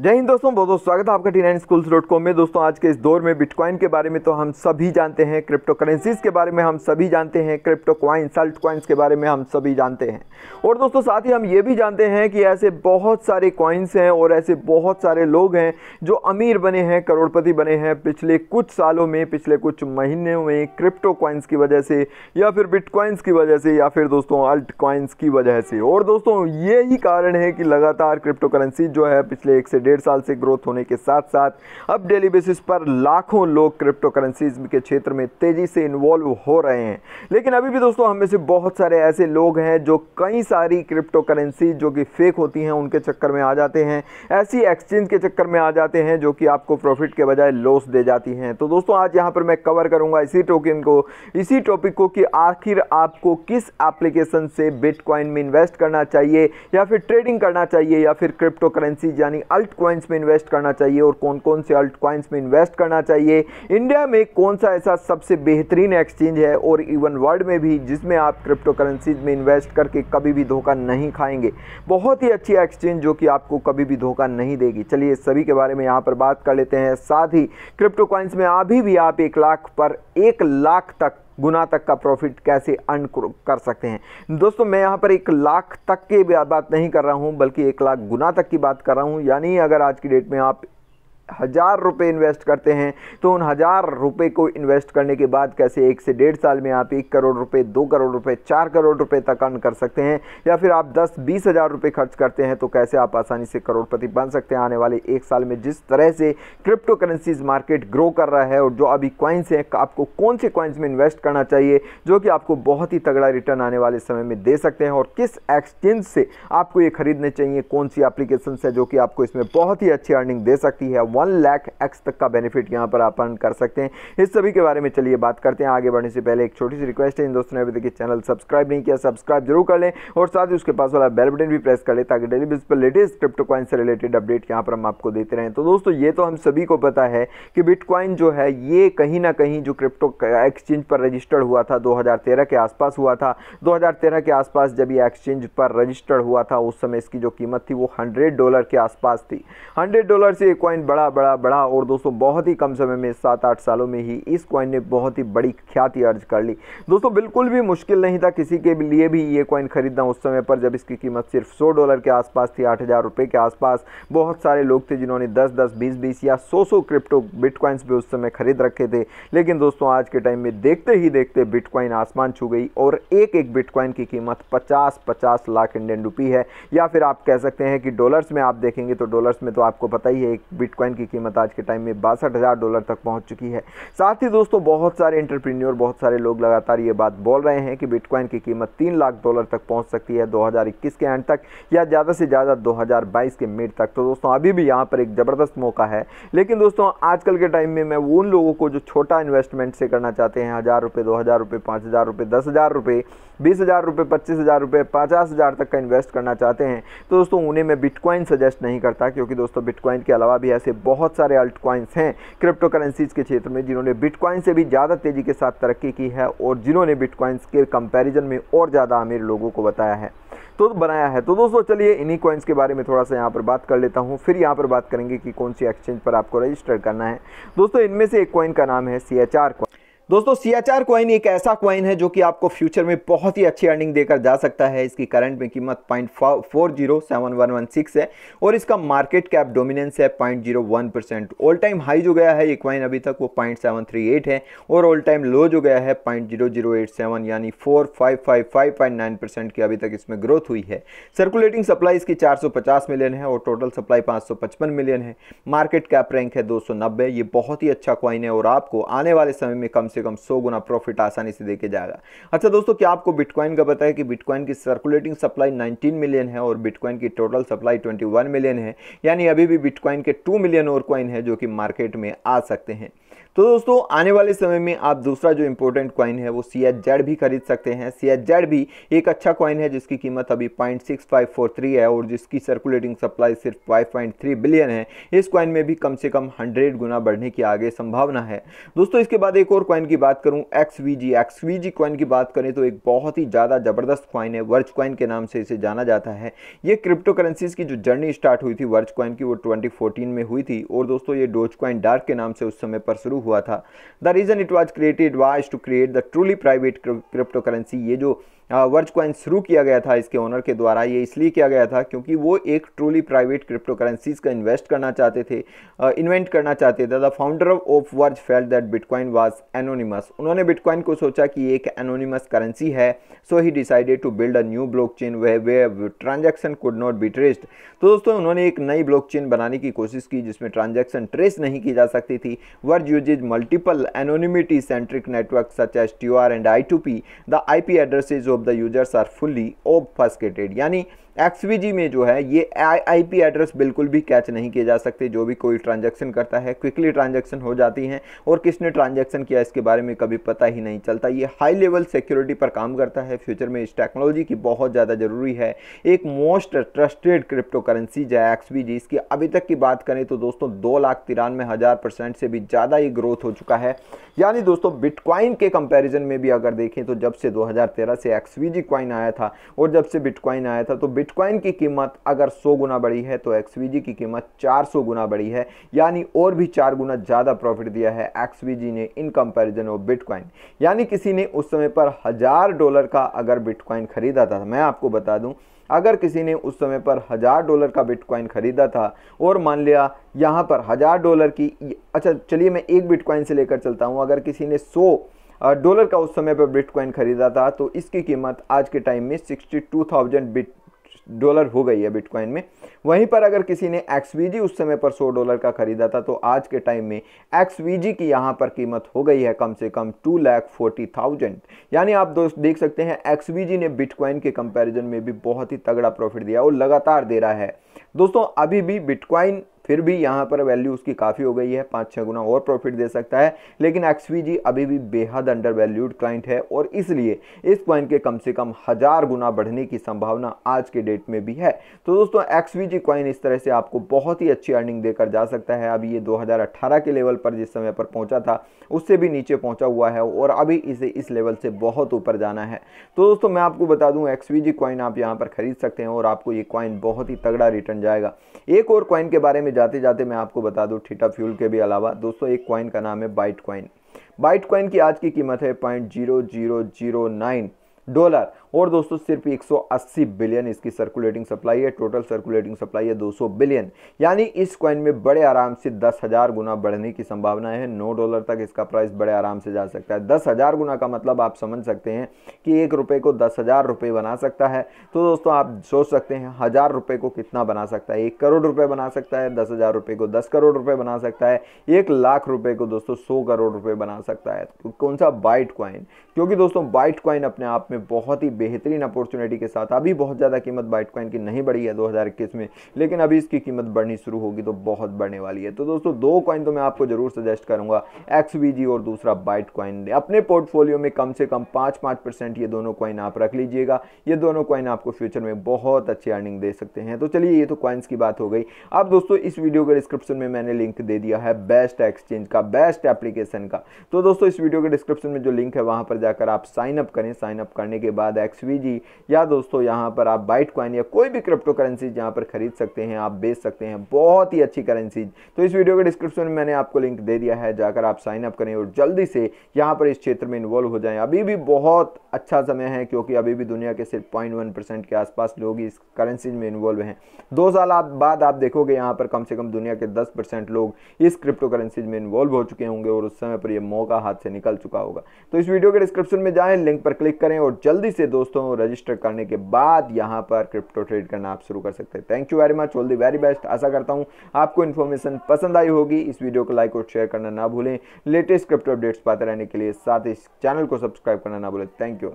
जय हिंद दोस्तों बहुत बहुत स्वागत है आपका T nine schools dot com में दोस्तों आज के इस दौर में बिटकॉइन के बारे में तो हम सभी जानते हैं क्रिप्टो करेंसीज के बारे में हम सभी जानते हैं क्रिप्टो क्वाइन सल्ट क्वाइंस के बारे में हम सभी जानते हैं और दोस्तों साथ ही हम ये भी जानते हैं कि ऐसे बहुत सारे क्वाइंस हैं और ऐसे बहुत सारे लोग हैं जो अमीर बने हैं करोड़पति बने हैं पिछले कुछ सालों में पिछले कुछ महीनों में क्रिप्टो क्वाइंस की वजह से या फिर बिटकॉइंस की वजह से या फिर दोस्तों अल्ट क्वाइंस की वजह से और दोस्तों ये कारण है कि लगातार क्रिप्टो करेंसी जो है पिछले एक से डेढ़ साल से ग्रोथ होने के साथ साथ अब डेली बेसिस पर लाखों लोग क्रिप्टो करेंसीज के क्षेत्र में तेज़ी से इन्वॉल्व हो रहे हैं लेकिन अभी भी दोस्तों हमें से बहुत सारे ऐसे लोग हैं जो कई सारी क्रिप्टो करेंसी जो कि फेक होती हैं उनके चक्कर में आ जाते हैं ऐसी एक्सचेंज के चक्कर में आ जाते हैं जो कि आपको प्रॉफिट के बजाय लॉस दे जाती हैं तो दोस्तों आज यहाँ पर मैं कवर करूँगा इसी टोकन को इसी टॉपिक को कि आखिर आपको किस एप्लीकेशन से बिटकॉइन में इन्वेस्ट करना चाहिए या फिर ट्रेडिंग करना चाहिए या फिर क्रिप्टो करेंसी यानी अल्ट अल्ट क्वाइंस में इन्वेस्ट करना चाहिए और कौन कौन से अल्ट क्वाइंस में इन्वेस्ट करना चाहिए इंडिया में कौन सा ऐसा सबसे बेहतरीन एक्सचेंज है और इवन वर्ल्ड में भी जिसमें आप क्रिप्टो करेंसीज में इन्वेस्ट करके कभी भी धोखा नहीं खाएंगे बहुत ही अच्छी एक्सचेंज जो कि आपको कभी भी धोखा नहीं देगी चलिए सभी के बारे में यहाँ पर बात कर लेते हैं साथ ही क्रिप्टो क्वाइंस में अभी भी आप एक लाख पर एक लाख तक गुना तक का प्रॉफिट कैसे अर्न कर सकते हैं दोस्तों मैं यहाँ पर एक लाख तक की बात नहीं कर रहा हूँ बल्कि एक लाख गुना तक की बात कर रहा हूँ यानी अगर आज की डेट में आप हज़ार रुपये इन्वेस्ट करते हैं तो उन हज़ार रुपये को इन्वेस्ट करने के बाद कैसे एक से डेढ़ साल में आप एक करोड़ रुपये दो करोड़ रुपये चार करोड़ रुपये तक अर्न कर सकते हैं या फिर आप दस बीस हज़ार रुपये खर्च करते हैं तो कैसे आप आसानी से करोड़पति बन सकते हैं आने वाले एक साल में जिस तरह से क्रिप्टो करेंसीज मार्केट ग्रो कर रहा है और जो अभी क्वाइंस हैं आपको कौन से क्वाइंस में इन्वेस्ट करना चाहिए जो कि आपको बहुत ही तगड़ा रिटर्न आने वाले समय में दे सकते हैं और किस एक्सचेंज से आपको ये खरीदने चाहिए कौन सी एप्लीकेशन है जो कि आपको इसमें बहुत ही अच्छी अर्निंग दे सकती है वन लैख एक्स तक का बेनिफिट यहाँ पर आप अर्न कर सकते हैं इस सभी के बारे में चलिए बात करते हैं आगे बढ़ने से पहले एक छोटी सी रिक्वेस्ट है इन दोस्तों ने अभी तक चैनल सब्सक्राइब नहीं किया सब्सक्राइब जरूर कर लें और साथ ही उसके पास वाला बेल बटन भी प्रेस कर लें ताकि डेली बेस पर लेटेस्ट क्रिप्टोकॉइन से रिलेटेड अपडेट यहाँ पर हम आपको देते रहें तो दोस्तों ये तो हम सभी को पता है कि बिटकॉइन जो है ये कहीं ना कहीं जो क्रिप्टो एक्सचेंज पर रजिस्टर्ड हुआ था 2013 के आसपास हुआ था 2013 के आसपास जब ये एक्सचेंज पर रजिस्टर्ड हुआ था उस समय इसकी जो कीमत थी वो 100 डॉलर के आसपास थी 100 डॉलर से ये कॉइन बड़ा बड़ा बड़ा और दोस्तों बहुत ही कम समय में सात आठ सालों में ही इस कॉइन ने बहुत ही बड़ी ख्याति अर्ज कर ली दोस्तों बिल्कुल भी मुश्किल नहीं था किसी के लिए भी ये कॉइन खरीदना उस समय पर जब इसकी कीमत सिर्फ सौ डॉलर के आसपास थी आठ हज़ार रुपये के आसपास बहुत सारे लोग थे जिन्होंने दस दस बीस बीस या सौ सौ क्रिप्टो बिटकॉइंस भी उस समय खरीद रखे थे लेकिन दोस्तों आज के टाइम में देखते ही देखते बिटकॉइन आसमान छू गई और एक एक बिटकॉइन की कीमत पचास पचास लाख इंडियन रुपी है या फिर आप कह सकते हैं कि डॉलर्स में आप देखेंगे तो डॉलर्स में तो आपको पता ही है एक बिटकॉइन की कीमत आज के टाइम में बासठ हज़ार डॉलर तक पहुंच चुकी है साथ ही दोस्तों बहुत सारे इंटरप्रीन्योर बहुत सारे लोग लगातार ये बात बोल रहे हैं कि बिटकॉइन की कीमत तीन लाख डॉलर तक पहुँच सकती है दो के एंड तक या ज़्यादा से ज़्यादा दो के मिड तक तो दोस्तों अभी भी यहाँ पर एक ज़बरदस्त मौका है लेकिन दोस्तों आजकल के टाइम में मैं उन लोगों को जो छोटा इन्वेस्टमेंट से करना चाहते हैं हज़ार रुपये दो हज़ार रुपये पाँच हज़ार रुपये दस हज़ार रुपये बीस हज़ार रुपये पच्चीस हज़ार रुपये पचास हज़ार तक का इन्वेस्ट करना चाहते हैं तो दोस्तों उन्हें मैं बिटकॉइन सजेस्ट नहीं करता क्योंकि दोस्तों बिटकॉइन के अलावा भी ऐसे बहुत सारे अल्ट हैं क्रिप्टो करेंसीज के क्षेत्र में जिन्होंने बिटकॉइन से भी ज़्यादा तेज़ी के साथ तरक्की की है और जिन्होंने बिटकॉइंस के कंपैरिजन में और ज़्यादा अमीर लोगों को बताया है तो बनाया है तो दोस्तों चलिए इन्हीं क्वाइंस के बारे में थोड़ा सा यहाँ पर बात कर लेता हूँ फिर यहाँ पर बात करेंगे कि कौन सी एक्सचेंज पर आपको रजिस्टर करना है दोस्तों इनमें से एक कॉइन का नाम है सी एच आर कॉइन दोस्तों सी एच आर क्वाइन एक ऐसा क्वाइन है जो कि आपको फ्यूचर में बहुत ही अच्छी अर्निंग देकर जा सकता है इसकी करंट में कीमत point four zero seven one one six है और इसका मार्केट कैप डोमिनेंस है point zero one percent all time high जो गया है ये क्वाइन अभी तक वो पॉइंट सेवन थ्री एट है और ऑल टाइम लो जो गया है point zero zero eight seven यानी four five five five point nine percent की अभी तक इसमें ग्रोथ हुई है सर्कुलेटिंग सप्लाई इसकी चार सौ पचास मिलियन है और टोटल सप्लाई पाँच सौ पचपन मिलियन है मार्केट कैप रैंक है दो सौ नब्बे ये बहुत ही अच्छा क्वाइन है और आपको आने वाले समय में कम से कम सौ गुना प्रॉफिट आसानी से देके जाएगा अच्छा दोस्तों क्या आपको बिटकॉइन का पता है कि बिटकॉइन की सर्कुलेटिंग सप्लाई नाइनटीन मिलियन है और बिटकॉइन की टोटल सप्लाई ट्वेंटी मिलियन है यानी अभी भी बिटकॉइन के टू मिलियन और क्वाइन है जो कि मार्केट में आ सकते हैं तो दोस्तों आने वाले समय में आप दूसरा जो इंपॉर्टेंट क्वाइन है वो सी भी खरीद सकते हैं सी भी एक अच्छा क्वाइन है जिसकी कीमत अभी पॉइंट है और जिसकी सर्कुलेटिंग सप्लाई सिर्फ थ्री बिलियन है इस क्वाइन में भी कम से कम हंड्रेड गुना बढ़ने की आगे संभावना है दोस्तों इसके बाद एक और क्वाइन की बात करूँ एक्स वी क्वाइन की बात करें तो एक बहुत ही ज़्यादा ज़बरदस्त क्वाइन है वर्च क्वाइन के नाम से इसे जाना जाता है ये क्रिप्टो करेंसीज की जो जर्नी स्टार्ट हुई थी वर्च क्वाइन की वो ट्वेंटी में हुई थी और दोस्तों ये डोज क्वाइन डार्क के नाम से उस समय पर शुरू हुआ था the reason it was created was to create the truly private cryptocurrency ये जो वर्ज क्वाइन शुरू किया गया था इसके ओनर के द्वारा ये इसलिए किया गया था क्योंकि वो एक ट्रूली प्राइवेट क्रिप्टो करेंसीज का इन्वेस्ट करना चाहते थे इन्वेंट करना चाहते थे the founder of Verge felt that Bitcoin was anonymous उन्होंने बिटकॉइन को सोचा कि एक एनोनिमस करेंसी है so he decided to build a new blockchain way way transaction could not be traced तो दोस्तों उन्होंने एक नई ब्लॉक चेन बनाने की कोशिश की जिसमें ट्रांजेक्शन ट्रेस नहीं की जा सकती थी Verge uses multiple anonymity centric network such as T R and I two P the I P addresses of of the users are fully obfuscated यानी एक्सवीजी में जो है ये आईपी एड्रेस बिल्कुल भी कैच नहीं किए जा सकते जो भी कोई ट्रांजैक्शन करता है क्विकली ट्रांजैक्शन हो जाती हैं और किसने ट्रांजैक्शन किया इसके बारे में कभी पता ही नहीं चलता ये हाई लेवल सिक्योरिटी पर काम करता है फ्यूचर में इस टेक्नोलॉजी की बहुत ज़्यादा ज़रूरी है एक मोस्ट ट्रस्टेड क्रिप्टो करेंसी जो है इसकी अभी तक की बात करें तो दोस्तों दो लाख तिरानवे हज़ार परसेंट से भी ज़्यादा ये ग्रोथ हो चुका है यानी दोस्तों बिटकॉइन के कंपेरिजन में भी अगर देखें तो जब से दो से एक्सवीजी क्वाइन आया था और जब से बिटकॉइन आया था तो बिटकॉइन की कीमत अगर 100 गुना बढ़ी है तो एक्सवीजी की कीमत 400 गुना बढ़ी है यानी और भी चार गुना ज़्यादा प्रॉफिट दिया है एक्सवीजी ने इन कंपैरिजन ऑफ बिटकॉइन यानी किसी ने उस समय पर हज़ार डॉलर का अगर बिटकॉइन ख़रीदा था मैं आपको बता दूँ अगर किसी ने उस समय पर हज़ार डॉलर का बिटकॉइन ख़रीदा था और मान लिया यहाँ पर हज़ार डॉलर की अच्छा चलिए मैं एक बिटकॉइन से लेकर चलता हूँ अगर किसी ने सौ डॉलर का उस समय पर बिटकॉइन खरीदा था तो इसकी कीमत आज के टाइम में 62,000 बिट डॉलर हो गई है बिटकॉइन में वहीं पर अगर किसी ने एक्सवीजी उस समय पर सौ डॉलर का खरीदा था तो आज के टाइम में एक्सवीजी की यहाँ पर कीमत हो गई है कम से कम टू लैख फोर्टी थाउजेंड यानी आप दोस्त देख सकते हैं एक्सवीजी ने बिटकॉइन के कंपेरिजन में भी बहुत ही तगड़ा प्रॉफिट दिया और लगातार दे रहा है दोस्तों अभी भी बिटकॉइन फिर भी यहाँ पर वैल्यू उसकी काफ़ी हो गई है पाँच छः गुना और प्रॉफिट दे सकता है लेकिन जी अभी भी बेहद अंडर वैल्यूड क्लाइंट है और इसलिए इस क्वाइन के कम से कम हज़ार गुना बढ़ने की संभावना आज के डेट में भी है तो दोस्तों एक्सवीजी कॉइन इस तरह से आपको बहुत ही अच्छी अर्निंग देकर जा सकता है अभी ये दो के लेवल पर जिस समय पर पहुँचा था उससे भी नीचे पहुँचा हुआ है और अभी इसे इस लेवल से बहुत ऊपर जाना है तो दोस्तों मैं आपको बता दूँ एक्स वी आप यहाँ पर खरीद सकते हैं और आपको ये क्वाइन बहुत ही तगड़ा रिटर्न जाएगा एक और क्वाइन के बारे में में जाते जाते मैं आपको बता दूँ ठीटा फ्यूल के भी अलावा दोस्तों एक कॉइन का नाम है बाइट कॉइन बाइट कॉइन की आज की कीमत है point zero zero zero nine dollar और दोस्तों सिर्फ 180 बिलियन इसकी सर्कुलेटिंग सप्लाई है टोटल सर्कुलेटिंग सप्लाई है 200 बिलियन यानी इस क्वाइन में बड़े आराम से दस हज़ार गुना बढ़ने की संभावना है नौ डॉलर तक इसका प्राइस बड़े आराम से जा सकता है दस हज़ार गुना का मतलब आप समझ सकते हैं कि एक रुपये को दस हज़ार रुपये बना सकता है तो दोस्तों आप सोच सकते हैं हज़ार रुपये को कितना बना सकता है एक करोड़ रुपये बना सकता है दस हज़ार रुपये को दस करोड़ रुपये बना सकता है एक लाख रुपये को दोस्तों सौ करोड़ रुपये बना सकता है तो कौन सा बाइट क्वाइन क्योंकि दोस्तों बाइट क्वाइन अपने आप में बहुत ही बेहतरीन अपॉर्चुनिटी के साथ अभी बहुत ज़्यादा कीमत बाइटकॉइन की नहीं बढ़ी है दो में लेकिन अभी इसकी कीमत बढ़नी शुरू होगी तो बहुत बढ़ने वाली है तो दोस्तों दो कॉइन तो मैं आपको ज़रूर सजेस्ट करूँगा एक्स और दूसरा बाइट कॉइन अपने पोर्टफोलियो में कम से कम पाँच पाँच परसेंट ये दोनों कॉइन आप रख लीजिएगा ये दोनों कॉइन आपको फ्यूचर में बहुत अच्छी अर्निंग दे सकते हैं तो चलिए ये तो कॉइन्स की बात हो गई अब दोस्तों इस वीडियो के डिस्क्रिप्शन में मैंने लिंक दे दिया है बेस्ट एक्सचेंज का बेस्ट एप्लीकेशन का तो दोस्तों इस वीडियो के डिस्क्रिप्शन में जो लिंक है वहां पर जाकर आप साइन अप करें साइन अप करने के बाद एक्स या दोस्तों यहाँ पर आप बाइट क्वाइन या कोई भी क्रिप्टो करेंसीज यहाँ पर खरीद सकते हैं आप बेच सकते हैं बहुत ही अच्छी करेंसीज तो इस वीडियो के डिस्क्रिप्शन में मैंने आपको लिंक दे दिया है जाकर आप साइन अप करें और जल्दी से यहाँ पर इस क्षेत्र में इन्वॉल्व हो जाएं अभी भी बहुत अच्छा समय है क्योंकि अभी भी दुनिया के सिर्फ पॉइंट के आसपास लोग इस करेंसीज में इन्वॉल्व हैं दो साल आप बाद आप देखोगे यहाँ पर कम से कम दुनिया के दस लोग इस क्रिप्टो करेंसीज में इन्वॉल्व हो चुके होंगे और उस समय पर यह मौका हाथ से निकल चुका होगा तो इस वीडियो के डिस्क्रिप्शन में जाएँ लिंक पर क्लिक करें और जल्दी से दोस्तों दोस्तों रजिस्टर करने के बाद यहाँ पर क्रिप्टो ट्रेड करना आप शुरू कर सकते हैं thank you very much all the very best आशा करता हूँ आपको इन्फॉर्मेशन पसंद आई होगी इस वीडियो को लाइक और शेयर करना ना भूलें लेटेस्ट क्रिप्टो अपडेट्स पाते रहने के लिए साथ ही चैनल को सब्सक्राइब करना ना भूलें थैंक यू